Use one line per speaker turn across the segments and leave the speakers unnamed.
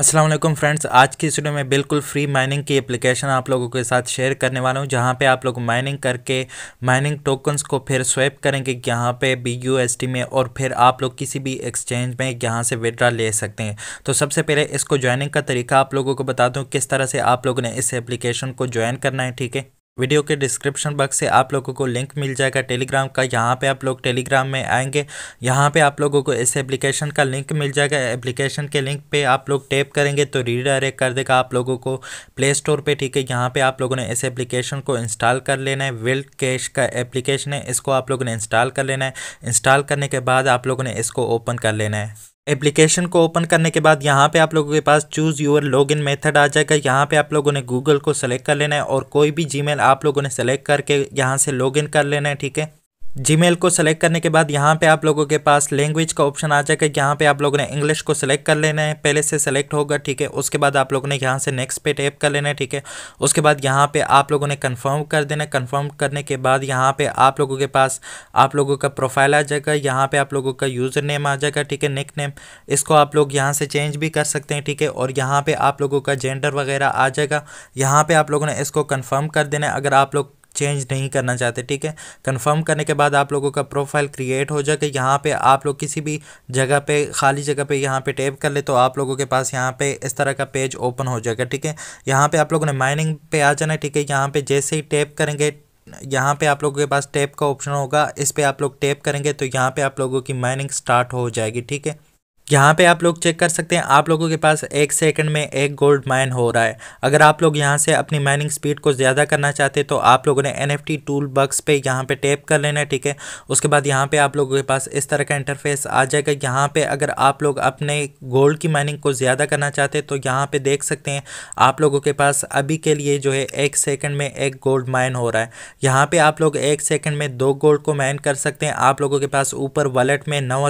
Aslam friends आज की इस वीडियो में बिल्कुल फ्री माइनिंग की एप्लीकेशन आप लोगों के साथ शेयर करने वाला हूं जहां पे आप लोग माइनिंग करके माइनिंग टोकन्स को फिर स्वैप करेंगे यहाँ पे बी यू एस टी में और फिर आप लोग किसी भी एक्सचेंज में यहाँ से विड्रा ले सकते हैं तो सबसे पहले इसको ज्वाइनिंग का तरीका आप लोगों को बता दूँ किस तरह से आप लोगों ने इस एप्लीकेशन को ज्वाइन करना है ठीक है वीडियो के डिस्क्रिप्शन बॉक्स से आप लोगों को लिंक मिल जाएगा टेलीग्राम का यहाँ पे आप लोग टेलीग्राम में आएंगे यहाँ पे आप लोगों को इस एप्लीकेशन का लिंक मिल जाएगा एप्लीकेशन के लिंक पे आप लोग टैप करेंगे तो रीडायरेक्ट कर देगा आप लोगों को प्ले स्टोर पर ठीक है यहाँ पर आप लोगों ने इस एप्लीकेशन को इंस्टॉल कर लेना है वेल्ड कैश का एप्लीकेशन है इसको आप लोगों ने इंस्टॉल कर लेना है इंस्टॉल करने के बाद आप लोगों ने इसको ओपन कर लेना है एप्लीकेशन को ओपन करने के बाद यहाँ पे आप लोगों के पास चूज़ योर लॉगिन मेथड आ जाएगा यहाँ पे आप लोगों ने गूगल को सेलेक्ट कर लेना है और कोई भी जीमेल आप लोगों ने सेलेक्ट करके यहाँ से लॉगिन कर लेना है ठीक है जीमेल को सेलेक्ट करने के बाद यहाँ पे आप लोगों के पास लैंग्वेज का ऑप्शन आ जाएगा यहाँ पे आप लोगों ने इंग्लिश को सेलेक्ट कर लेना है पहले से सेलेक्ट होगा ठीक है उसके बाद आप लोगों ने यहाँ से नेक्स्ट पे टैप कर लेना है ठीक है उसके बाद यहाँ पे आप लोगों ने कंफर्म कर देना है कन्फर्म करने के बाद यहाँ पे आप लोगों के पास आप लोगों का प्रोफाइल आ जाएगा यहाँ पर आप लोगों का यूज़र नेम आ जाएगा ठीक है निक नेम इसको आप लोग यहाँ से चेंज भी कर सकते हैं ठीक है और यहाँ पर आप लोगों का जेंडर वगैरह आ जाएगा यहाँ पर आप लोगों ने इसको कन्फर्म कर देना है अगर आप लोग चेंज नहीं करना चाहते ठीक है कंफर्म करने के बाद आप लोगों का प्रोफाइल क्रिएट हो जाएगा यहाँ पे आप लोग किसी भी जगह पे खाली जगह पे यहाँ पे टैप कर ले तो आप लोगों के पास यहाँ पे इस तरह का पेज ओपन हो जाएगा ठीक है यहाँ पे आप लोगों ने माइनिंग पे आ जाना है ठीक है यहाँ पे जैसे ही टैप करेंगे यहाँ पे आप लोगों के पास टैप का ऑप्शन होगा इस पर आप लोग टैप करेंगे तो यहाँ पर आप लोगों की माइनिंग स्टार्ट हो जाएगी ठीक है यहाँ पे आप लोग चेक कर सकते हैं आप लोगों के पास एक सेकंड में एक गोल्ड माइन हो रहा है अगर आप लोग यहाँ से अपनी माइनिंग स्पीड को ज़्यादा करना चाहते तो आप लोगों ने N F T tool box पे यहाँ पे टैप कर लेना है ठीक है उसके बाद यहाँ पे आप लोगों के पास इस तरह का इंटरफेस आ जाएगा यहाँ पे अगर आप लोग अपने गोल्ड की माइनिंग को ज़्यादा करना चाहते हैं तो यहाँ पे देख सकते हैं आप लोगों के पास अभी के लिए जो है एक सेकेंड में एक गोल्ड माइन हो रहा है यहाँ पर आप लोग एक सेकेंड में दो गोल्ड को माइन कर सकते हैं आप लोगों के पास ऊपर वॉलेट में नौ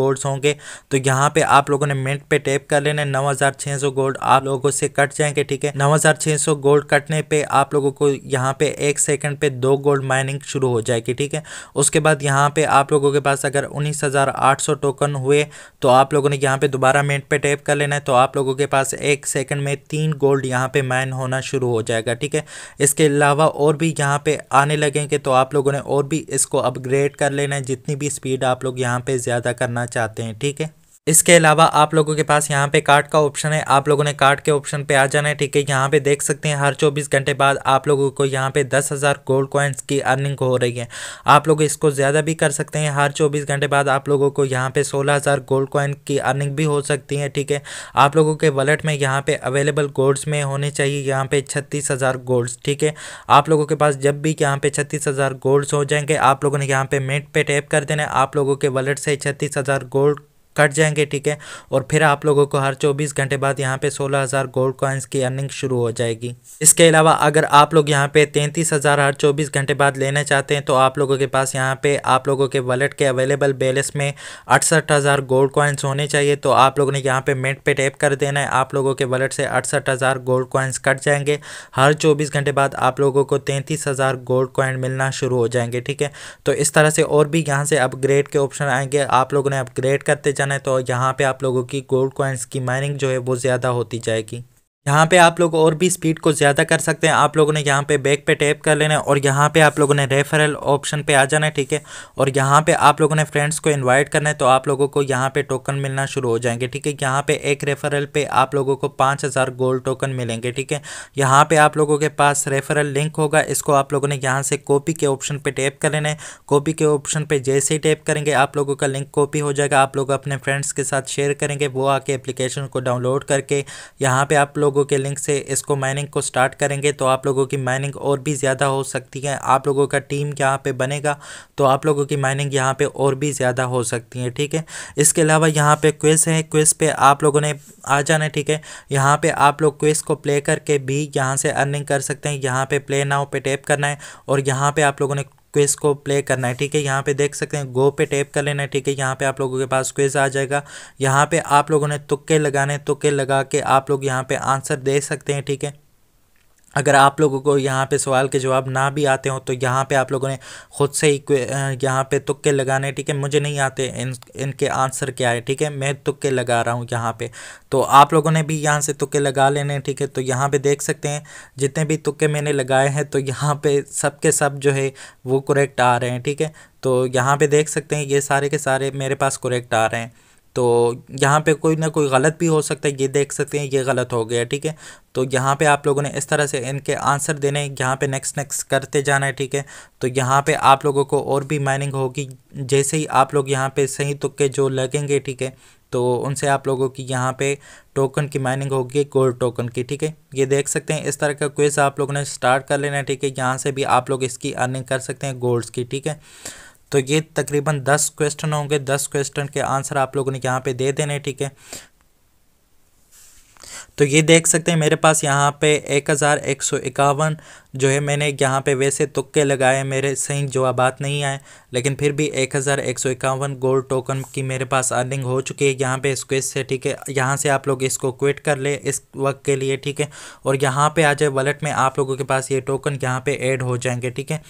गोल्ड्स होंगे तो यहाँ पे आप लोगों ने मिनट पे टैप कर लेना नौ हज़ार छः सौ गोल्ड आप लोगों से कट जाएंगे ठीक है नौ हज़ार छः सौ गोल्ड कटने पे आप लोगों को यहाँ पे एक सेकंड पे दो गोल्ड माइनिंग शुरू हो जाएगी ठीक है उसके बाद यहाँ पे आप लोगों के पास अगर उन्नीस हज़ार आठ सौ टोकन हुए तो आप लोगों ने यहाँ पे दोबारा मिनट पे टैप कर लेना है तो आप लोगों के पास एक सेकंड में तीन गोल्ड यहाँ पे माइन होना शुरू हो जाएगा ठीक है इसके अलावा और भी यहाँ पे आने लगेंगे तो आप लोगों ने और भी इसको अपग्रेड कर लेना है जितनी भी स्पीड आप लोग यहाँ पे ज़्यादा करना चाहते हैं ठीक है इसके अलावा आप लोगों के पास यहाँ पे कार्ड का ऑप्शन है आप लोगों ने कार्ड के ऑप्शन पे आ जाना है ठीक है यहाँ पे देख सकते हैं हर 24 घंटे बाद आप लोगों को यहाँ पे दस हज़ार गोल्ड कॉइन्स की अर्निंग हो रही है आप लोग इसको ज़्यादा भी कर सकते हैं हर चौबीस घंटे बाद आप लोगों को यहाँ पे सोलह हज़ार गोल्ड कॉइन की अर्निंग भी हो सकती है ठीक है आप लोगों के वॉलेट में यहाँ पर अवेलेबल गोल्ड्स में होने चाहिए यहाँ पर छत्तीस हज़ार गोल्ड्स ठीक है आप लोगों के पास जब भी यहाँ पे छत्तीस हज़ार गोल्ड्स हो जाएंगे आप लोगों ने यहाँ पे मेट पे टैप कर देना है आप लोगों के वॉलेट से छत्तीस हज़ार गोल्ड कट जाएंगे ठीक है और फिर आप लोगों को हर चौबीस घंटे बाद यहाँ पे सोलह हज़ार गोल्ड कॉइन्स की अर्निंग शुरू हो जाएगी इसके अलावा अगर आप लोग यहाँ पे तैंतीस हज़ार हर चौबीस घंटे बाद लेना चाहते हैं तो आप लोगों के पास यहाँ पे आप लोगों के वॉलेट के अवेलेबल बैलेंस में अड़सठ हज़ार गोल्ड कॉइन्स होने चाहिए तो आप लोगों ने यहाँ पे मेट पे टैप कर देना है आप लोगों के वॉलेट से अड़सठ हज़ार गोल्ड कॉइन्स कट जाएंगे हर चौबीस घंटे बाद आप लोगों को तैंतीस हज़ार गोल्ड कॉइन मिलना शुरू हो जाएंगे ठीक है तो इस तरह से और भी यहाँ से अपग्रेड के ऑप्शन आएंगे आप लोगों ने अपग्रेड करते जाना है तो यहाँ पे आप लोगों की गोल्ड कॉइन्स की माइनिंग जो है वो ज़्यादा होती जाएगी यहाँ पे आप लोग और भी स्पीड को ज़्यादा कर सकते हैं आप लोगों ने यहाँ पे बैक पे टैप कर लेना है और यहाँ पे आप लोगों ने रेफरल ऑप्शन पे आ जाना है ठीक है और यहाँ पे आप लोगों ने फ्रेंड्स को इनवाइट करना है तो आप लोगों को यहाँ पे टोकन मिलना शुरू हो जाएंगे ठीक है यहाँ पे एक रेफरल पे आप लोगों को पाँच हज़ार गोल्ड टोकन मिलेंगे ठीक है यहाँ पर आप लोगों के पास रेफरल लिंक होगा इसको आप लोगों ने यहाँ से कॉपी के ऑप्शन पर टैप कर लेना है कॉपी के ऑप्शन पर जैसे ही टैप करेंगे आप लोगों का लिंक कॉपी हो जाएगा आप लोग अपने फ्रेंड्स के साथ शेयर करेंगे वो आके एप्लीकेशन को डाउनलोड करके यहाँ पर आप लोग लोगों के लिंक से इसको माइनिंग को स्टार्ट करेंगे तो आप लोगों की माइनिंग और भी ज़्यादा हो सकती है आप लोगों का टीम यहाँ पे बनेगा तो आप लोगों की माइनिंग यहाँ पे और भी ज़्यादा हो सकती है ठीक है इसके अलावा यहाँ पे क्वेस है क्वेस पे आप लोगों ने आ जाना है ठीक है यहाँ पे आप लोग क्वेस को प्ले करके भी यहाँ से अर्निंग कर सकते हैं यहाँ पे प्ले नाव पे टैप करना है और यहाँ पे आप लोगों ने क्विज़ को प्ले करना है ठीक है यहाँ पे देख सकते हैं गो पे टैप कर लेना है ठीक है यहाँ पे आप लोगों के पास क्विज़ आ जाएगा यहाँ पे आप लोगों ने तुक्के लगाने तुक्के लगा के आप लोग यहाँ पे आंसर दे सकते हैं ठीक है अगर आप लोगों को यहाँ पे सवाल के जवाब ना भी आते हो तो यहाँ पे आप लोगों ने खुद से ही यहाँ पे तुक्के लगाने ठीक है मुझे नहीं आते इन इनके आंसर क्या है ठीक है मैं तुक्के लगा रहा हूँ यहाँ पे तो आप लोगों ने भी यहाँ से तुक्के लगा लेने ठीक है तो यहाँ पे देख सकते हैं जितने भी तुक्के मैंने लगाए हैं तो यहाँ पर सब के सब जो है वो करेक्ट आ रहे हैं ठीक है तो यहाँ पर देख सकते हैं ये सारे के सारे मेरे पास करेक्ट आ रहे हैं तो यहाँ पे कोई ना कोई गलत भी हो सकता है ये देख सकते हैं ये गलत हो गया ठीक है तो यहाँ पे आप लोगों ने इस तरह से इनके आंसर देने यहाँ पे नेक्स्ट नेक्स्ट करते जाना है ठीक है तो यहाँ पे आप लोगों को और भी माइनिंग होगी जैसे ही आप लोग यहाँ पे सही तुक्के तो जो लगेंगे ठीक है तो उनसे आप लोगों की यहाँ पे टोकन की माइनिंग होगी गोल्ड टोकन की ठीक है ये देख सकते हैं इस तरह का क्वेज आप लोगों ने स्टार्ट कर लेना है ठीक है यहाँ से भी आप लोग इसकी अर्निंग कर सकते हैं गोल्ड्स की ठीक है तो ये तकरीबन दस क्वेश्चन होंगे दस क्वेश्चन के आंसर आप लोगों ने यहाँ पे दे देने ठीक है तो ये देख सकते हैं मेरे पास यहाँ पे एक हज़ार एक सौ इक्यावन जो है मैंने यहाँ पे वैसे तुक्के लगाए मेरे सही जवाब नहीं आए लेकिन फिर भी एक हज़ार एक सौ इक्यावन गोल्ड टोकन की मेरे पास अर्निंग हो चुकी है यहाँ पे इस क्विज से ठीक है यहाँ से आप लोग इसको क्विट कर ले इस वक्त के लिए ठीक है और यहाँ पे आ जाए वॉलेट में आप लोगों के पास ये टोकन यहाँ पे ऐड हो जाएंगे ठीक है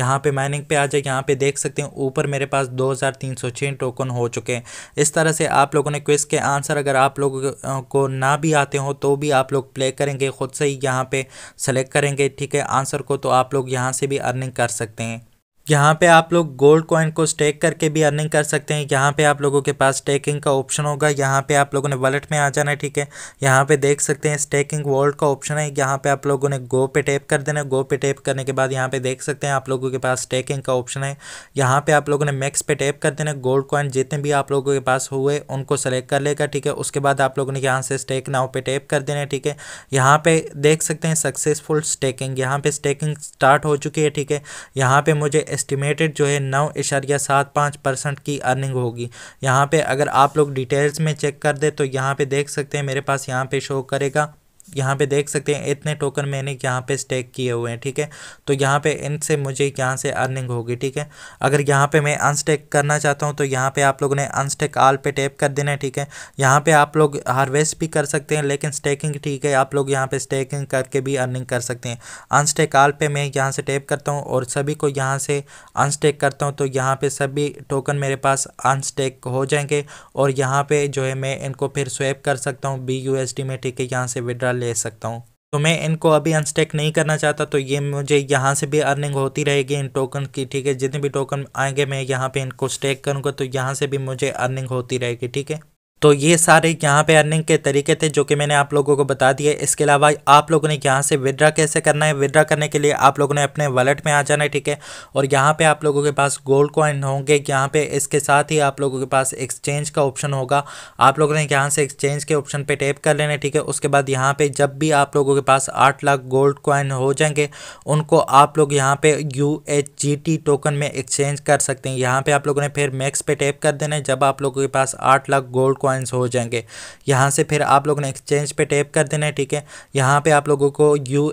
यहाँ पे माइनिंग पे आ जाए यहाँ पे देख सकते हैं ऊपर मेरे पास दो हज़ार तीन सौ छः टोकन हो चुके हैं इस तरह से आप लोगों ने क्विज़ के आंसर अगर आप लोगों को ना भी आते हो तो भी आप लोग प्ले करेंगे खुद से ही यहाँ पे सेलेक्ट करेंगे ठीक है आंसर को तो आप लोग यहाँ से भी अर्निंग कर सकते हैं यहाँ पे आप लोग गोल्ड कॉइन को स्टेक करके भी अर्निंग कर सकते हैं यहाँ पे आप लोगों के पास स्टेकिंग का ऑप्शन होगा यहाँ पे आप लोगों ने वॉलेट में आ जाना है ठीक है यहाँ पे देख सकते हैं स्टेकिंग वॉल्ट का ऑप्शन है यहाँ पे आप लोगों ने गो पे टैप कर देना है गो पे टैप करने के बाद यहाँ पे देख सकते हैं आप लोगों के पास स्टेकिंग का ऑप्शन है यहाँ पर आप लोगों ने मैक्स पे टैप कर देना गोल्ड कॉइन जितने भी आप लोगों के पास हुए उनको सेलेक्ट कर लेगा ठीक है उसके बाद आप लोगों ने यहाँ से स्टेक नाव पे टैप कर देना है ठीक है यहाँ पे देख सकते हैं सक्सेसफुल स्टेकिंग यहाँ पे स्टेकिंग स्टार्ट हो चुकी है ठीक है यहाँ पे मुझे एस्टिमेटेड जो है नौ इशारिया सात पाँच परसेंट की अर्निंग होगी यहाँ पे अगर आप लोग डिटेल्स में चेक कर दे तो यहाँ पे देख सकते हैं मेरे पास यहाँ पे शो करेगा यहाँ पे देख सकते हैं इतने टोकन मैंने यहाँ पे स्टेक किए हुए हैं ठीक है तो यहाँ पे इनसे मुझे यहाँ से अर्निंग होगी ठीक है अगर यहाँ पे मैं अनस्टेक करना चाहता हूँ तो यहाँ पे आप लोगों ने अनस्टेक आल पे टैप कर देना है ठीक है यहाँ पे आप लोग हार्वेस्ट भी कर सकते हैं लेकिन स्टेकिंग ठीक है आप लोग यहाँ पर स्टेकिंग करके भी अर्निंग कर सकते हैं अनस्टेक आल पर मैं यहाँ से टैप करता हूँ और सभी को यहाँ से अनस्टेक करता हूँ तो यहाँ पर सभी टोकन मेरे पास अनस्टेक हो जाएंगे और यहाँ पर जो है मैं इनको फिर स्वेप कर सकता हूँ बी में ठीक है यहाँ से विड्रा ले सकता हूँ तो मैं इनको अभी अनस्टेक नहीं करना चाहता तो ये मुझे यहाँ से भी अर्निंग होती रहेगी इन टोकन की ठीक है जितने भी टोकन आएंगे मैं यहाँ पे इनको स्टेक करूँगा तो यहाँ से भी मुझे अर्निंग होती रहेगी ठीक है तो ये सारे यहाँ पे अर्निंग के तरीके थे जो कि मैंने आप लोगों को बता दिए इसके अलावा आप लोगों ने यहाँ से विड्रा कैसे करना है विड्रा करने के लिए आप लोगों ने अपने वॉलेट में आ जाना है ठीक है और यहाँ पे आप लोगों के पास गोल्ड कॉइन होंगे यहाँ पे इसके साथ ही आप लोगों के पास एक्सचेंज का ऑप्शन होगा आप लोगों ने यहाँ से एक्सचेंज के ऑप्शन पर टैप कर लेना ठीक है उसके बाद यहाँ पर जब भी आप लोगों के पास आठ लाख गोल्ड कॉइन हो जाएंगे उनको आप लोग यहाँ पे यू टोकन में एक्सचेंज कर सकते हैं यहाँ पर आप लोगों ने फिर मैक्स पे टैप कर देना है जब आप लोगों के पास आठ लाख गोल्ड कॉइन कॉइन्स हो जाएंगे यहाँ से फिर आप लोगों ने एक्सचेंज पे टैप कर देना है ठीक है यहाँ पे आप लोगों को यू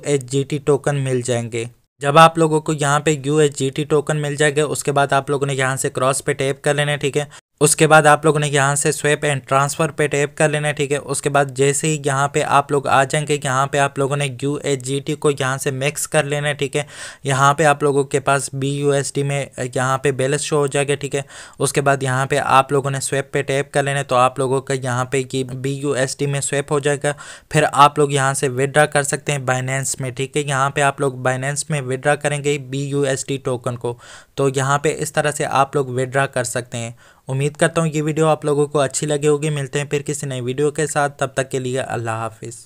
टोकन मिल जाएंगे जब आप लोगों को यहाँ पे यू टोकन मिल जाएगा उसके बाद आप लोगों ने यहाँ से क्रॉस पे टैप कर लेना है ठीक है उसके बाद आप लोगों ने यहाँ से स्वेप एंड ट्रांसफ़र पे टैप कर लेना है ठीक है उसके बाद जैसे ही यहाँ पे आप लोग आ जाएंगे यहाँ पे आप लोगों ने यू एच जी टी को यहाँ से मैक्स कर लेना है ठीक है यहाँ पे आप लोगों के पास बी यू एस डी में यहाँ पे बैलेंस शो हो जाएगा ठीक है उसके बाद यहाँ पे आप लोगों ने स्वेप पे टैप कर लेना है तो आप लोगों का यहाँ पे कि बी यू एस डी में स्वेप हो जाएगा फिर आप लोग यहाँ से विदड्रा कर सकते हैं बाइनेंस में ठीक है यहाँ पर आप लोग बाइनेंस में विदड्रा करेंगे B U S D token को तो यहाँ पर इस तरह से आप लोग विदड्रा कर सकते हैं उम्मीद करता हूँ ये वीडियो आप लोगों को अच्छी लगी होगी मिलते हैं फिर किसी नई वीडियो के साथ तब तक के लिए अल्लाह हाफिज़